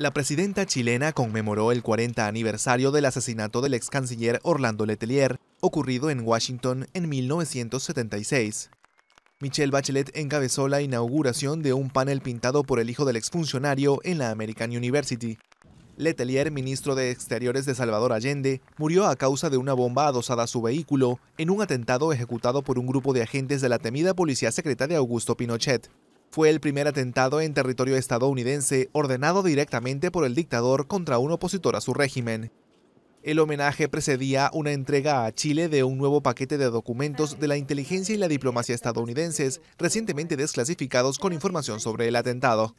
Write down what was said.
La presidenta chilena conmemoró el 40 aniversario del asesinato del ex canciller Orlando Letelier, ocurrido en Washington en 1976. Michelle Bachelet encabezó la inauguración de un panel pintado por el hijo del exfuncionario en la American University. Letelier, ministro de Exteriores de Salvador Allende, murió a causa de una bomba adosada a su vehículo en un atentado ejecutado por un grupo de agentes de la temida policía secreta de Augusto Pinochet. Fue el primer atentado en territorio estadounidense ordenado directamente por el dictador contra un opositor a su régimen. El homenaje precedía una entrega a Chile de un nuevo paquete de documentos de la inteligencia y la diplomacia estadounidenses, recientemente desclasificados con información sobre el atentado.